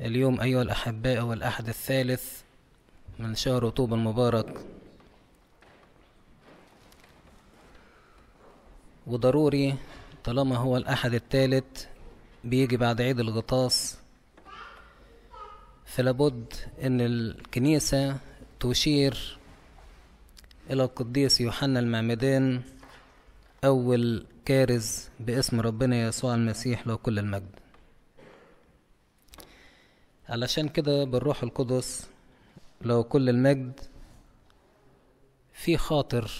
اليوم أيها الأحباء هو الأحد الثالث من شهر طوب المبارك وضروري طالما هو الأحد الثالث بيجي بعد عيد الغطاس فلابد أن الكنيسة تشير إلى القديس يوحنا المعمدان أول كارز باسم ربنا يسوع المسيح له كل المجد علشان كده بالروح القدس لو كل المجد في خاطر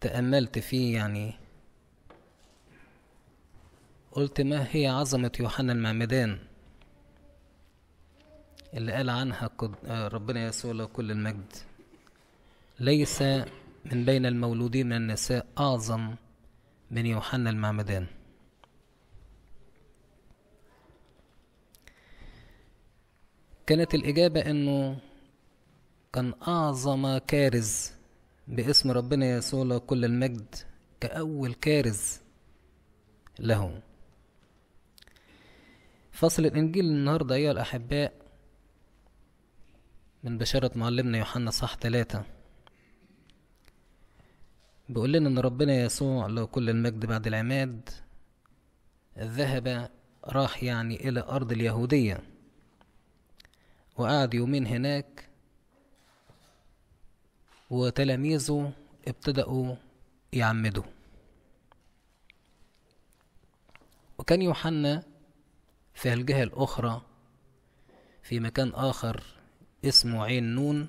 تأملت فيه يعني قلت ما هي عظمة يوحنا المعمدان اللي قال عنها ربنا يسوع له كل المجد ليس من بين المولودين من النساء أعظم من يوحنا المعمدان كانت الإجابة إنه كان أعظم كارز باسم ربنا يسوع كل المجد كأول كارز له فصل الإنجيل النهاردة أيها الأحباء من بشارة معلمنا يوحنا صح ثلاثة بيقول لنا إن ربنا يسوع له كل المجد بعد العماد ذهب راح يعني إلى أرض اليهودية وقعد يومين هناك وتلاميذه ابتدأوا يعمدوا وكان يوحنا في الجهة الأخرى في مكان آخر اسمه عين نون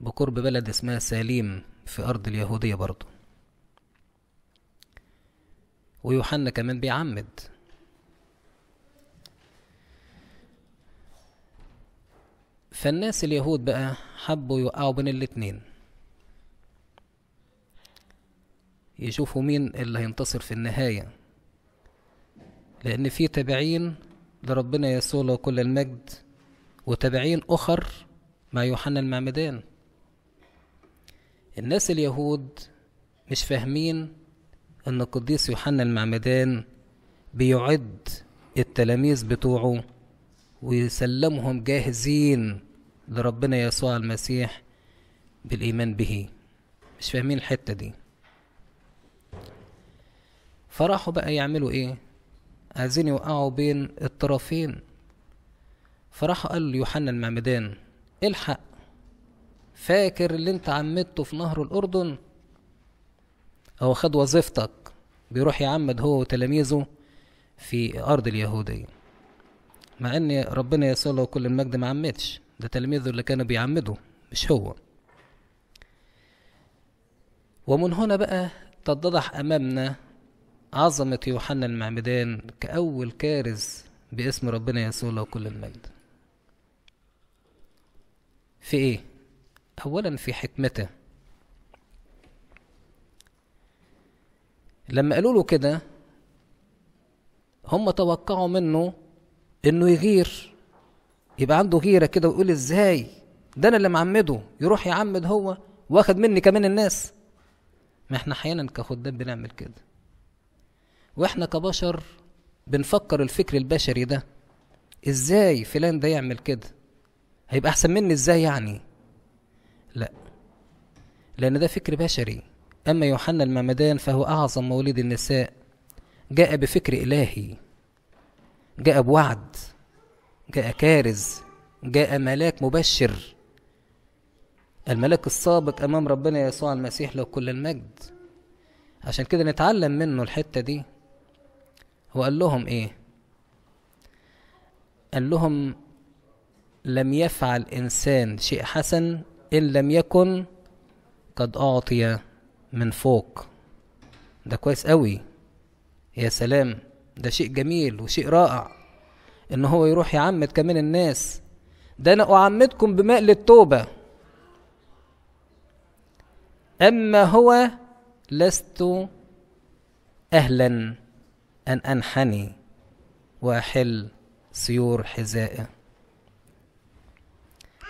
بقرب بلد اسمها سليم في أرض اليهودية برضه ويوحنا كمان بيعمد فالناس اليهود بقى حبوا يوقعوا بين الاتنين يشوفوا مين اللي هينتصر في النهاية لأن في تابعين لربنا يسوع له كل المجد وتابعين أخر مع يوحنا المعمدان الناس اليهود مش فاهمين أن القديس يوحنا المعمدان بيعد التلاميذ بتوعه ويسلمهم جاهزين لربنا يسوع المسيح بالإيمان به مش فاهمين الحتة دي فراحوا بقى يعملوا ايه عايزين يوقعوا بين الطرفين فراح قال يوحنا المعمدان الحق فاكر اللي انت عمدته في نهر الاردن هو خد وظيفتك بيروح يعمد هو وتلاميذه في ارض اليهوديه مع ان ربنا يسوع له كل المجد ما عمدش ده تلميذه اللي كان بيعمده مش هو ومن هنا بقى تتضح أمامنا عظمة يوحنا المعمدان كأول كارز باسم ربنا يسوع له كل المجد في إيه؟ أولا في حكمته لما قالوا له كده هم توقعوا منه انه يغير يبقى عنده غيره كده ويقول ازاي ده انا اللي معمده يروح يعمد هو واخد مني كمان الناس ما احنا احيانا كخدام بنعمل كده واحنا كبشر بنفكر الفكر البشري ده ازاي فلان ده يعمل كده هيبقى احسن مني ازاي يعني لا لان ده فكر بشري اما يوحنا المعمدان فهو اعظم مولد النساء جاء بفكر الهي جاء بوعد جاء كارز جاء ملاك مبشر الملاك السابق أمام ربنا يسوع المسيح له كل المجد عشان كده نتعلم منه الحتة دي هو قال لهم إيه قال لهم لم يفعل إنسان شيء حسن إن لم يكن قد أعطي من فوق ده كويس قوي يا سلام ده شيء جميل وشيء رائع ان هو يروح يعمد كمان الناس ده انا اعمدكم بماء للتوبة اما هو لست اهلا ان انحني واحل سيور حذائه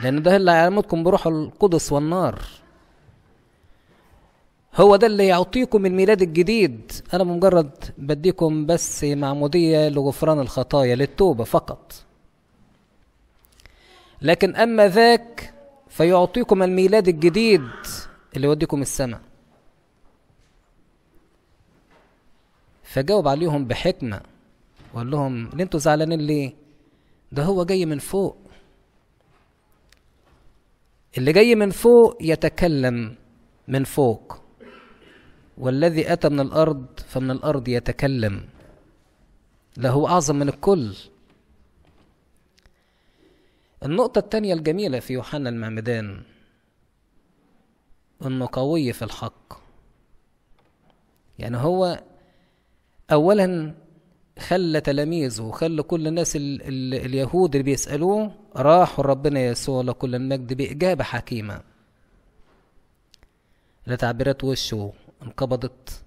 لان ده اللي هيعمدكم بروح القدس والنار هو ده اللي يعطيكم الميلاد الجديد انا مجرد بديكم بس معمودية لغفران الخطايا للتوبة فقط لكن اما ذاك فيعطيكم الميلاد الجديد اللي يوديكم السماء فجاوب عليهم بحكمة وقال لهم ليه انتوا زعلانين ليه ده هو جاي من فوق اللي جاي من فوق يتكلم من فوق والذي أتى من الأرض فمن الأرض يتكلم له أعظم من الكل النقطة الثانية الجميلة في يوحنا المعمدان إنه قوي في الحق يعني هو أولا خلى تلاميذه وخلى كل الناس الـ الـ اليهود اللي بيسألوه راحوا ربنا يسوع لكل المجد بإجابة حكيمة لتعبيرات وشه انقبضت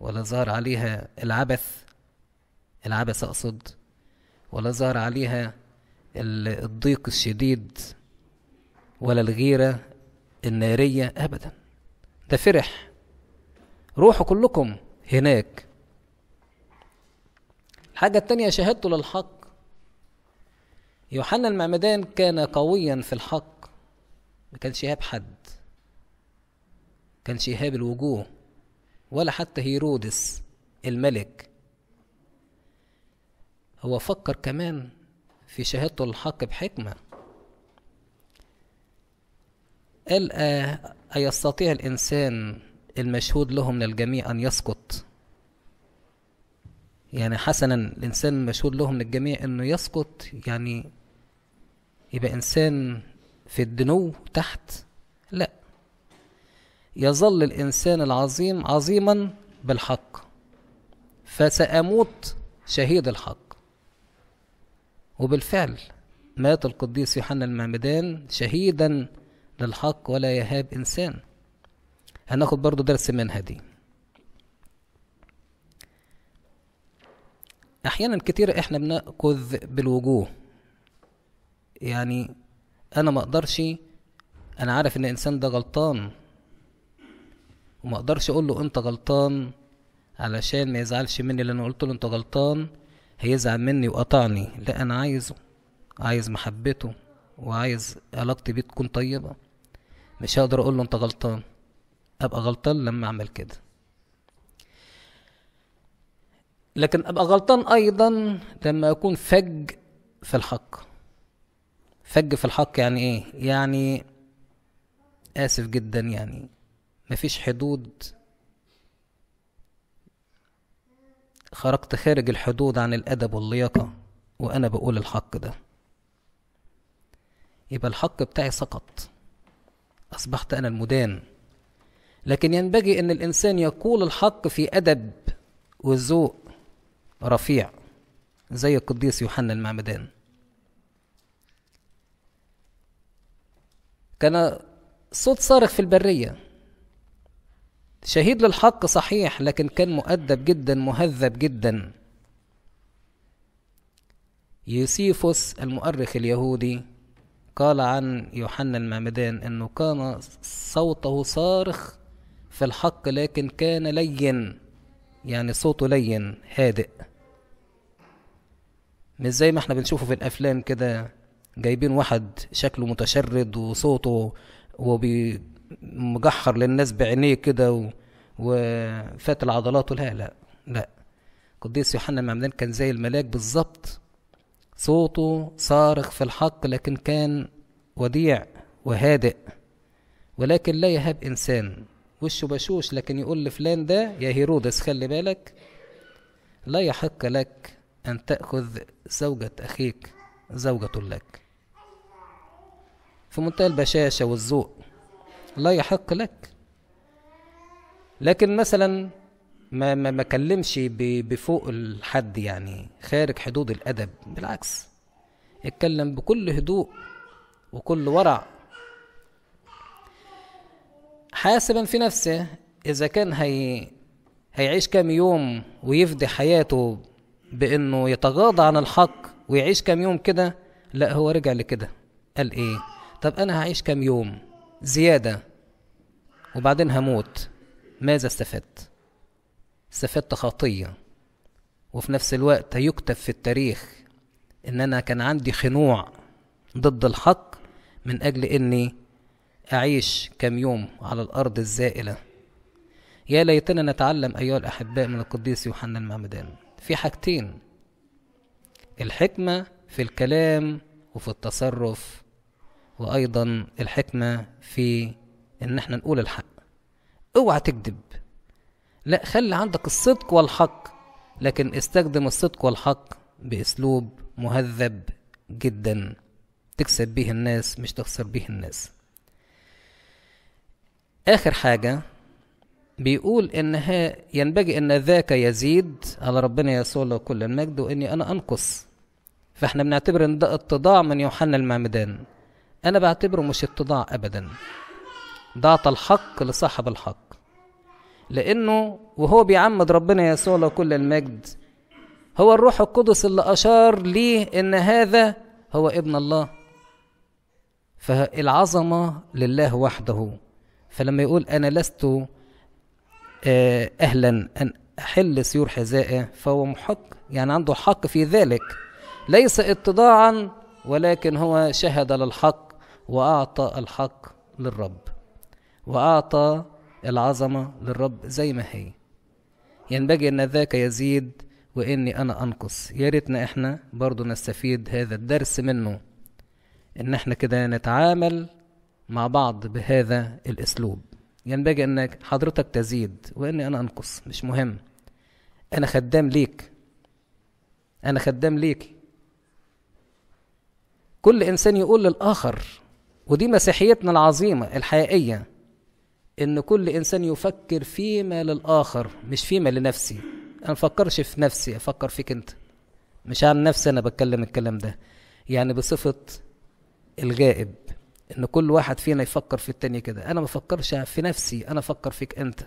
ولا ظهر عليها العبث العبث أقصد ولا ظهر عليها الضيق الشديد ولا الغيرة النارية أبدا ده فرح روحوا كلكم هناك الحاجة التانية شهادته للحق يوحنا المعمدان كان قويا في الحق ما كانش يهاب حد كان شهاب الوجوه ولا حتى هيرودس الملك هو فكر كمان في شهادته الحق بحكمة قال آه أيستطيع الإنسان المشهود له من الجميع أن يسقط يعني حسنا الإنسان المشهود له من الجميع أنه يسقط يعني يبقى إنسان في الدنو تحت يظل الإنسان العظيم عظيما بالحق فسأموت شهيد الحق وبالفعل مات القديس يوحنا المعمدان شهيدا للحق ولا يهاب إنسان هناخد برضو درس منها دي أحيانا كتير إحنا بنأخذ بالوجوه يعني أنا ما أقدرش أنا عارف إن الإنسان ده غلطان وما اقدرش اقول له انت غلطان علشان ما يزعلش مني لان قلت له انت غلطان هيزعل مني وقطعني لا انا عايزه عايز محبته وعايز علاقتي بيه تكون طيبة مش هقدر اقول له انت غلطان ابقى غلطان لما اعمل كده لكن ابقى غلطان ايضا لما اكون فج في الحق فج في الحق يعني ايه يعني اسف جدا يعني مفيش حدود خرجت خارج الحدود عن الأدب واللياقة وأنا بقول الحق ده يبقى الحق بتاعي سقط أصبحت أنا المدان لكن ينبغي أن الإنسان يقول الحق في أدب وذوق رفيع زي القديس يوحنا المعمدان كان صوت صارخ في البرية شهيد للحق صحيح لكن كان مؤدب جدا مهذب جدا يوسيفوس المؤرخ اليهودي قال عن يوحنا المعمدان انه كان صوته صارخ في الحق لكن كان لين يعني صوته لين هادئ مش زي ما احنا بنشوفه في الافلام كده جايبين واحد شكله متشرد وصوته وبي مجحر للناس بعينيه كده و... وفات العضلات لا لا لا قديس يوحنا المعمدان كان زي الملاك بالظبط صوته صارخ في الحق لكن كان وديع وهادئ ولكن لا يهاب إنسان وشه بشوش لكن يقول لفلان ده يا هيرودس خلي بالك لا يحق لك أن تأخذ زوجة أخيك زوجة لك في منتهى البشاشة والذوق لا يحق لك لكن مثلا ما ما ما كلمش بفوق الحد يعني خارج حدود الادب بالعكس اتكلم بكل هدوء وكل ورع حاسبا في نفسه اذا كان هي هيعيش كام يوم ويفدي حياته بانه يتغاضى عن الحق ويعيش كام يوم كده لا هو رجع لكده قال ايه طب انا هعيش كام يوم زياده وبعدين هموت ماذا استفدت استفدت خطية وفي نفس الوقت هيكتب في التاريخ ان انا كان عندي خنوع ضد الحق من اجل اني اعيش كم يوم على الارض الزائله يا ليتنا نتعلم ايها الاحباء من القديس يوحنا المعمدان في حاجتين الحكمه في الكلام وفي التصرف وايضا الحكمه في ان احنا نقول الحق اوعى تكذب لا خلي عندك الصدق والحق لكن استخدم الصدق والحق باسلوب مهذب جدا تكسب به الناس مش تخسر به الناس اخر حاجه بيقول ان ها ينبغي ان ذاك يزيد على ربنا يسوع له كل المجد واني انا انقص فاحنا بنعتبر ان ده اتضاع من يوحنا المعمدان انا بعتبره مش اتضاع ابدا ضعت الحق لصاحب الحق لأنه وهو بيعمد ربنا يسوع له كل المجد هو الروح القدس اللي أشار ليه إن هذا هو ابن الله فالعظمة لله وحده فلما يقول أنا لست آه، أهلا أن أحل سيور حذائه فهو محق يعني عنده حق في ذلك ليس اتضاعا ولكن هو شهد للحق وأعطى الحق للرب وأعطى العظمة للرب زي ما هي ينبغي أن ذاك يزيد وإني أنا أنقص يا ريتنا إحنا برضو نستفيد هذا الدرس منه إن إحنا كده نتعامل مع بعض بهذا الأسلوب ينبغي أنك حضرتك تزيد وإني أنا أنقص مش مهم أنا خدام ليك أنا خدام ليك كل إنسان يقول للآخر ودي مسيحيتنا العظيمة الحقيقية ان كل انسان يفكر فيما للاخر مش فيما لنفسي انا مفكرش في نفسي افكر فيك انت مش عن نفسي انا بتكلم الكلام ده يعني بصفه الغائب ان كل واحد فينا يفكر في التاني كده انا ما فكرش في نفسي انا افكر فيك انت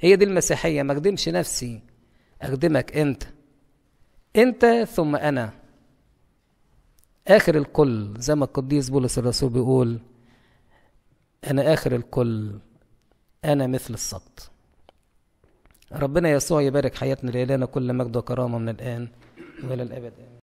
هي دي المسيحيه ما اخدمش نفسي اخدمك انت انت ثم انا اخر الكل زي ما القديس بولس الرسول بيقول انا اخر الكل أنا مثل السبط. ربنا يسوع يبارك حياتنا لإلهنا كل مجد وكرامة من الآن وإلى الأبد آمين